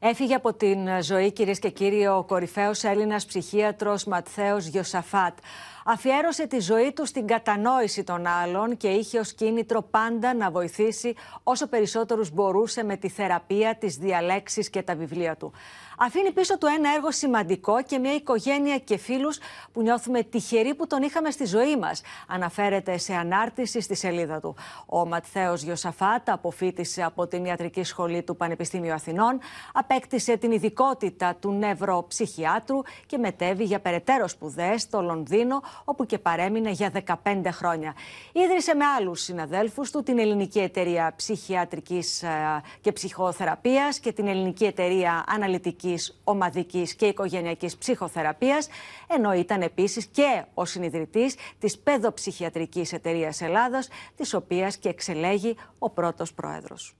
Έφυγε από την ζωή, κυρίες και κύριοι, ο κορυφαίος Έλληνας ψυχίατρος Ματθαίος Γιωσαφάτ. Αφιέρωσε τη ζωή του στην κατανόηση των άλλων και είχε ως κίνητρο πάντα να βοηθήσει όσο περισσότερους μπορούσε με τη θεραπεία, τις διαλέξεις και τα βιβλία του. Αφήνει πίσω του ένα έργο σημαντικό και μια οικογένεια και φίλους που νιώθουμε τυχεροί που τον είχαμε στη ζωή μας, αναφέρεται σε ανάρτηση στη σελίδα του. Ο Ματθαίος Γιοσαφάτ, αποφύτησε από την ιατρική σχολή του Πανεπιστήμιου Αθηνών απέκτησε την ειδικότητα του νευροψυχιάτρου και μετέβη για περαιτέρω σπουδές στο Λονδίνο, όπου και παρέμεινε για 15 χρόνια. Ίδρυσε με άλλους συναδέλφους του την Ελληνική Εταιρεία Ψυχιατρικής ε, και Ψυχοθεραπείας και την Ελληνική Εταιρεία Αναλυτικής, Ομαδικής και Οικογενειακής Ψυχοθεραπείας, ενώ ήταν επίσης και ο συνειδητής της Παιδοψυχιατρικής Εταιρείας Ελλάδα, της οποίας και εξελέγει ο πρώτος πρόεδρος.